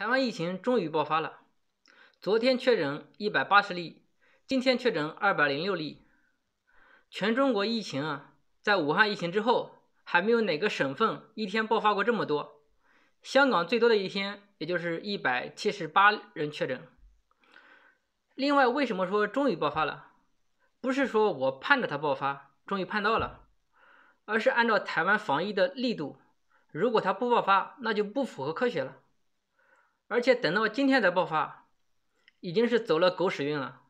台湾疫情终于爆发了，昨天确诊一百八十例，今天确诊二百零六例。全中国疫情啊，在武汉疫情之后，还没有哪个省份一天爆发过这么多。香港最多的一天也就是一百七十八人确诊。另外，为什么说终于爆发了？不是说我盼着它爆发，终于盼到了，而是按照台湾防疫的力度，如果它不爆发，那就不符合科学了。而且等到今天才爆发，已经是走了狗屎运了。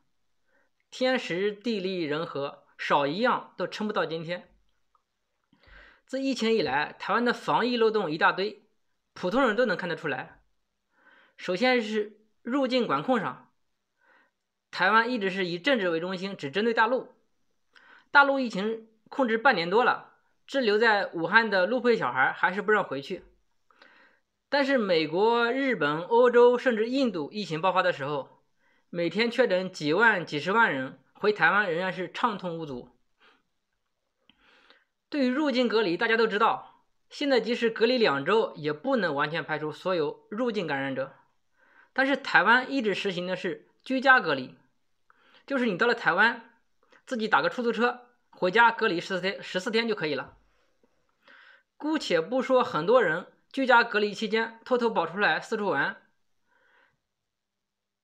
天时地利人和，少一样都撑不到今天。自疫情以来，台湾的防疫漏洞一大堆，普通人都能看得出来。首先是入境管控上，台湾一直是以政治为中心，只针对大陆。大陆疫情控制半年多了，滞留在武汉的陆配小孩还是不让回去。但是美国、日本、欧洲甚至印度疫情爆发的时候，每天确诊几万、几十万人，回台湾仍然是畅通无阻。对于入境隔离，大家都知道，现在即使隔离两周，也不能完全排除所有入境感染者。但是台湾一直实行的是居家隔离，就是你到了台湾，自己打个出租车回家隔离十四天，十四天就可以了。姑且不说很多人。居家隔离期间偷偷跑出来四处玩，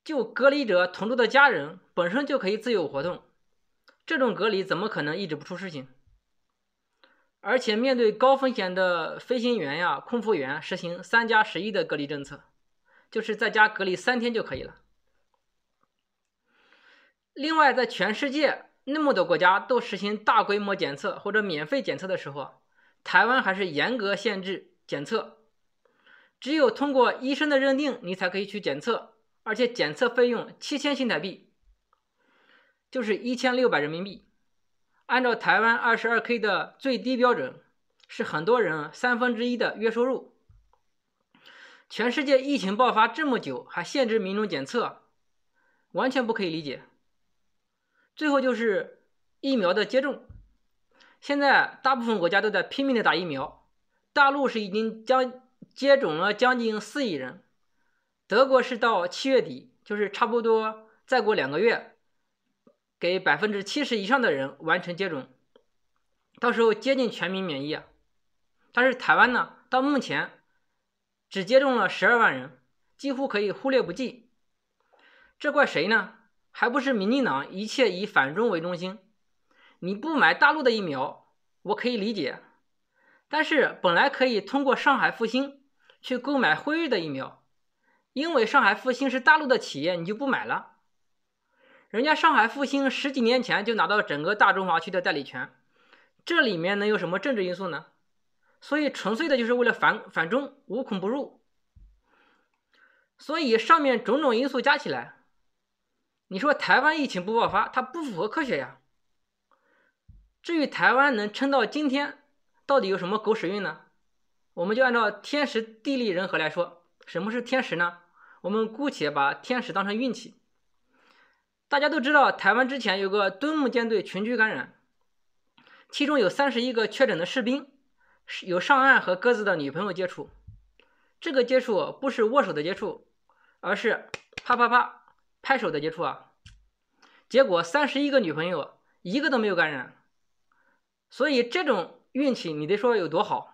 就隔离者同住的家人本身就可以自由活动，这种隔离怎么可能一直不出事情？而且面对高风险的飞行员呀、空服员，实行三加十一的隔离政策，就是在家隔离三天就可以了。另外，在全世界那么多国家都实行大规模检测或者免费检测的时候台湾还是严格限制检测。只有通过医生的认定，你才可以去检测，而且检测费用七千新台币，就是一千六百人民币。按照台湾二十二 K 的最低标准，是很多人三分之一的月收入。全世界疫情爆发这么久，还限制民众检测，完全不可以理解。最后就是疫苗的接种，现在大部分国家都在拼命的打疫苗，大陆是已经将。接种了将近四亿人，德国是到七月底，就是差不多再过两个月，给百分之七十以上的人完成接种，到时候接近全民免疫。但是台湾呢，到目前只接种了十二万人，几乎可以忽略不计。这怪谁呢？还不是民进党一切以反中为中心？你不买大陆的疫苗，我可以理解，但是本来可以通过上海复兴。去购买辉瑞的疫苗，因为上海复星是大陆的企业，你就不买了。人家上海复星十几年前就拿到整个大中华区的代理权，这里面能有什么政治因素呢？所以纯粹的就是为了反反中无孔不入。所以上面种种因素加起来，你说台湾疫情不爆发，它不符合科学呀。至于台湾能撑到今天，到底有什么狗屎运呢？我们就按照天时地利人和来说，什么是天时呢？我们姑且把天时当成运气。大家都知道，台湾之前有个敦睦舰队群居感染，其中有三十一个确诊的士兵，有上岸和各自的女朋友接触。这个接触不是握手的接触，而是啪啪啪拍手的接触啊！结果三十一个女朋友一个都没有感染，所以这种运气，你得说有多好。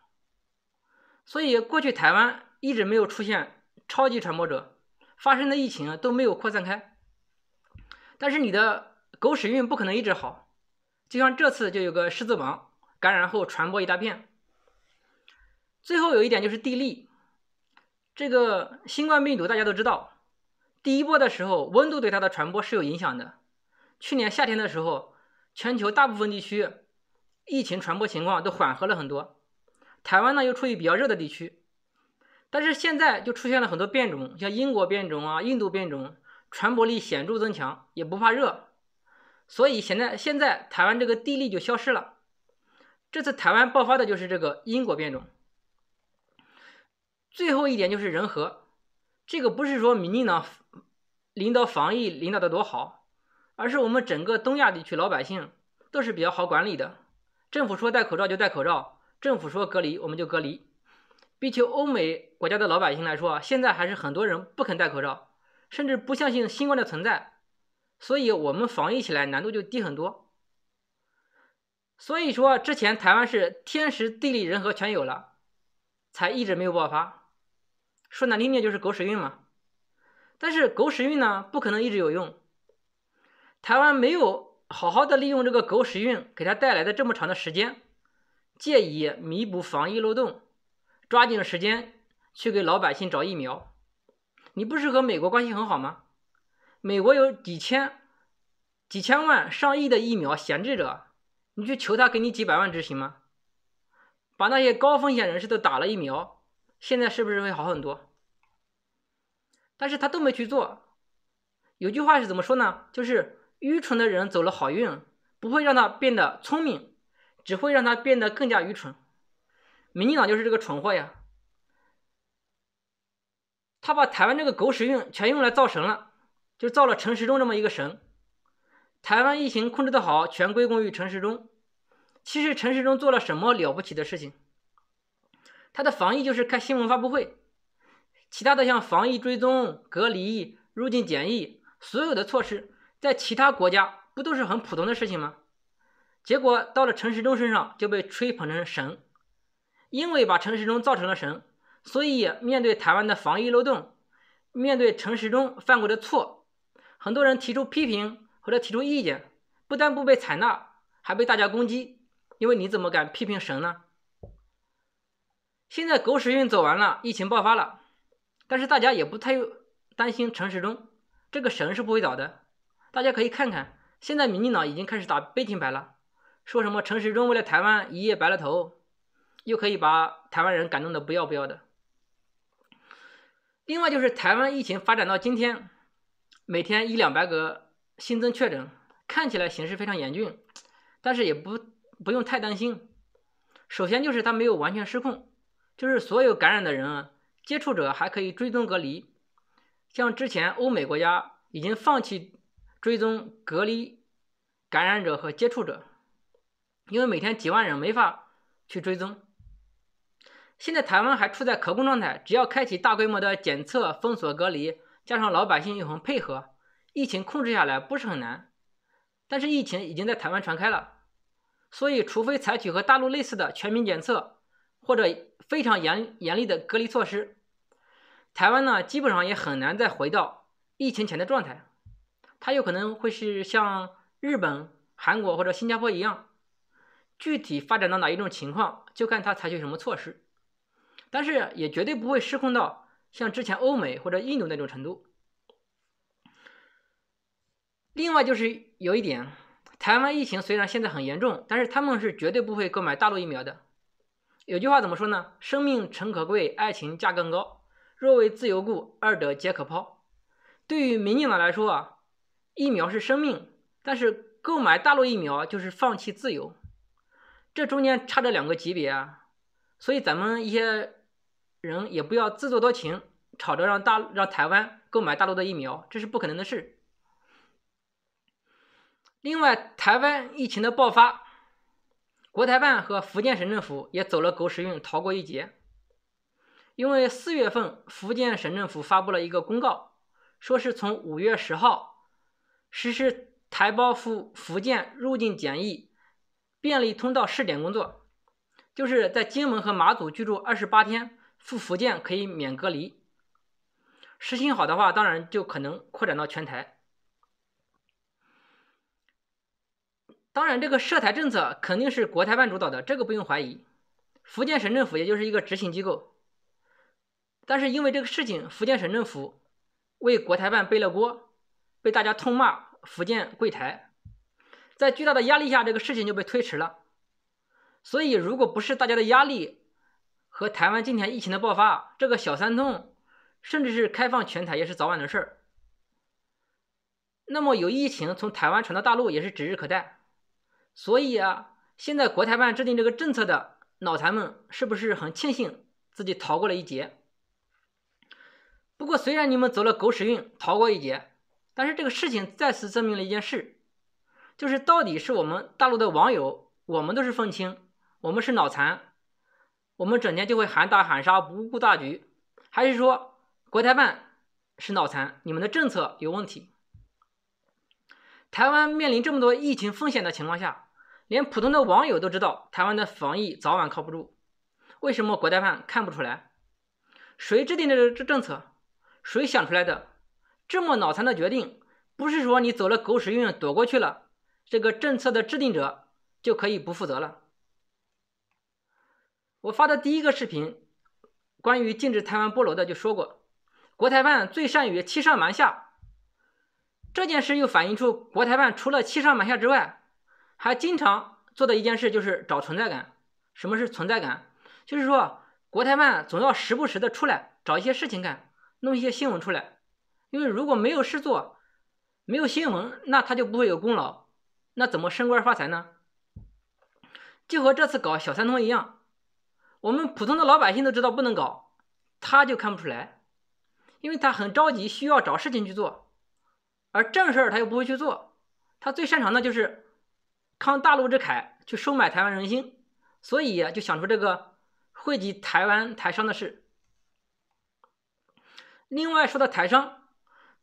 所以过去台湾一直没有出现超级传播者，发生的疫情都没有扩散开。但是你的狗屎运不可能一直好，就像这次就有个狮子王感染后传播一大片。最后有一点就是地利，这个新冠病毒大家都知道，第一波的时候温度对它的传播是有影响的。去年夏天的时候，全球大部分地区疫情传播情况都缓和了很多。台湾呢又处于比较热的地区，但是现在就出现了很多变种，像英国变种啊、印度变种，传播力显著增强，也不怕热，所以现在现在台湾这个地利就消失了。这次台湾爆发的就是这个英国变种。最后一点就是人和，这个不是说民进党领导防疫领导的多好，而是我们整个东亚地区老百姓都是比较好管理的，政府说戴口罩就戴口罩。政府说隔离，我们就隔离。比起欧美国家的老百姓来说现在还是很多人不肯戴口罩，甚至不相信新冠的存在，所以我们防疫起来难度就低很多。所以说，之前台湾是天时地利人和全有了，才一直没有爆发。说难听点就是狗屎运嘛？但是狗屎运呢，不可能一直有用。台湾没有好好的利用这个狗屎运给他带来的这么长的时间。借以弥补防疫漏洞，抓紧时间去给老百姓找疫苗。你不是和美国关系很好吗？美国有几千、几千万、上亿的疫苗闲置着，你去求他给你几百万执行吗？把那些高风险人士都打了疫苗，现在是不是会好很多？但是他都没去做。有句话是怎么说呢？就是愚蠢的人走了好运，不会让他变得聪明。只会让他变得更加愚蠢，民进党就是这个蠢货呀！他把台湾这个狗屎运全用来造神了，就造了陈时中这么一个神。台湾疫情控制的好，全归功于陈时中。其实陈时中做了什么了不起的事情？他的防疫就是开新闻发布会，其他的像防疫追踪、隔离、入境检疫，所有的措施，在其他国家不都是很普通的事情吗？结果到了陈时中身上就被吹捧成神，因为把陈时中造成了神，所以面对台湾的防疫漏洞，面对陈时中犯过的错，很多人提出批评或者提出意见，不但不被采纳，还被大家攻击。因为你怎么敢批评神呢？现在狗屎运走完了，疫情爆发了，但是大家也不太担心陈时中这个神是不会倒的。大家可以看看，现在民进党已经开始打悲停牌了。说什么陈时中为了台湾一夜白了头，又可以把台湾人感动的不要不要的。另外就是台湾疫情发展到今天，每天一两百个新增确诊，看起来形势非常严峻，但是也不不用太担心。首先就是它没有完全失控，就是所有感染的人、接触者还可以追踪隔离。像之前欧美国家已经放弃追踪隔离感染者和接触者。因为每天几万人没法去追踪，现在台湾还处在可控状态，只要开启大规模的检测、封锁、隔离，加上老百姓又很配合，疫情控制下来不是很难。但是疫情已经在台湾传开了，所以除非采取和大陆类似的全民检测或者非常严严厉的隔离措施，台湾呢基本上也很难再回到疫情前的状态，它有可能会是像日本、韩国或者新加坡一样。具体发展到哪一种情况，就看他采取什么措施，但是也绝对不会失控到像之前欧美或者印度那种程度。另外就是有一点，台湾疫情虽然现在很严重，但是他们是绝对不会购买大陆疫苗的。有句话怎么说呢？“生命诚可贵，爱情价更高。若为自由故，二者皆可抛。”对于民进党来说啊，疫苗是生命，但是购买大陆疫苗就是放弃自由。这中间差着两个级别啊，所以咱们一些人也不要自作多情，吵着让大让台湾购买大陆的疫苗，这是不可能的事。另外，台湾疫情的爆发，国台办和福建省政府也走了狗屎运，逃过一劫。因为四月份福建省政府发布了一个公告，说是从五月十号实施台胞赴福建入境检疫。便利通道试点工作，就是在金门和马祖居住二十八天，赴福建可以免隔离。实行好的话，当然就可能扩展到全台。当然，这个涉台政策肯定是国台办主导的，这个不用怀疑。福建省政府也就是一个执行机构，但是因为这个事情，福建省政府为国台办背了锅，被大家痛骂福建跪台。在巨大的压力下，这个事情就被推迟了。所以，如果不是大家的压力和台湾今天疫情的爆发，这个“小三通”甚至是开放全台也是早晚的事儿。那么，有疫情从台湾传到大陆也是指日可待。所以啊，现在国台办制定这个政策的脑残们，是不是很庆幸自己逃过了一劫？不过，虽然你们走了狗屎运，逃过一劫，但是这个事情再次证明了一件事。就是到底是我们大陆的网友，我们都是愤青，我们是脑残，我们整天就会喊打喊杀，不顾大局。还是说国台办是脑残？你们的政策有问题？台湾面临这么多疫情风险的情况下，连普通的网友都知道台湾的防疫早晚靠不住，为什么国台办看不出来？谁制定的这政策？谁想出来的这么脑残的决定？不是说你走了狗屎运躲过去了？这个政策的制定者就可以不负责了。我发的第一个视频，关于禁止台湾菠萝的就说过，国台办最善于欺上瞒下。这件事又反映出国台办除了欺上瞒下之外，还经常做的一件事就是找存在感。什么是存在感？就是说国台办总要时不时的出来找一些事情干，弄一些新闻出来，因为如果没有事做，没有新闻，那他就不会有功劳。那怎么升官发财呢？就和这次搞小三通一样，我们普通的老百姓都知道不能搞，他就看不出来，因为他很着急，需要找事情去做，而正事儿他又不会去做，他最擅长的就是慷大陆之慨，去收买台湾人心，所以就想出这个惠及台湾台商的事。另外说到台商，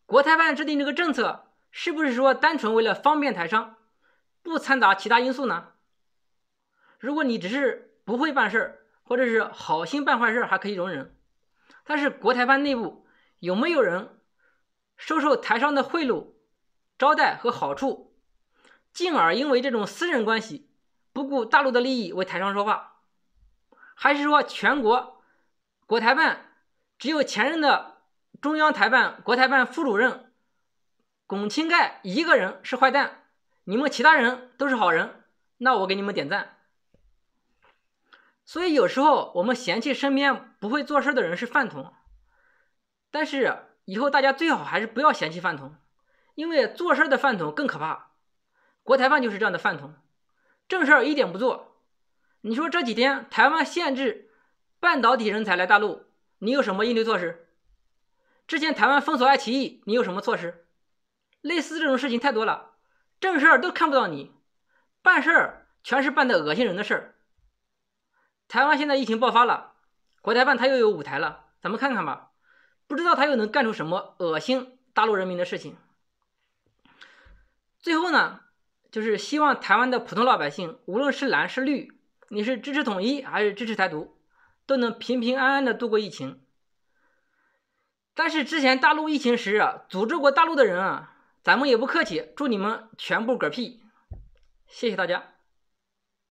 国台办制定这个政策，是不是说单纯为了方便台商？不掺杂其他因素呢？如果你只是不会办事或者是好心办坏事还可以容忍。但是国台办内部有没有人收受台商的贿赂、招待和好处，进而因为这种私人关系不顾大陆的利益为台商说话？还是说全国国台办只有前任的中央台办国台办副主任龚清盖一个人是坏蛋？你们其他人都是好人，那我给你们点赞。所以有时候我们嫌弃身边不会做事的人是饭桶，但是以后大家最好还是不要嫌弃饭桶，因为做事的饭桶更可怕。国台办就是这样的饭桶，正事儿一点不做。你说这几天台湾限制半导体人才来大陆，你有什么应对措施？之前台湾封锁爱奇艺，你有什么措施？类似这种事情太多了。正事儿都看不到你，办事儿全是办的恶心人的事儿。台湾现在疫情爆发了，国台办他又有舞台了，咱们看看吧，不知道他又能干出什么恶心大陆人民的事情。最后呢，就是希望台湾的普通老百姓，无论是蓝是绿，你是支持统一还是支持台独，都能平平安安的度过疫情。但是之前大陆疫情时啊，组织过大陆的人啊。咱们也不客气，祝你们全部嗝屁！谢谢大家。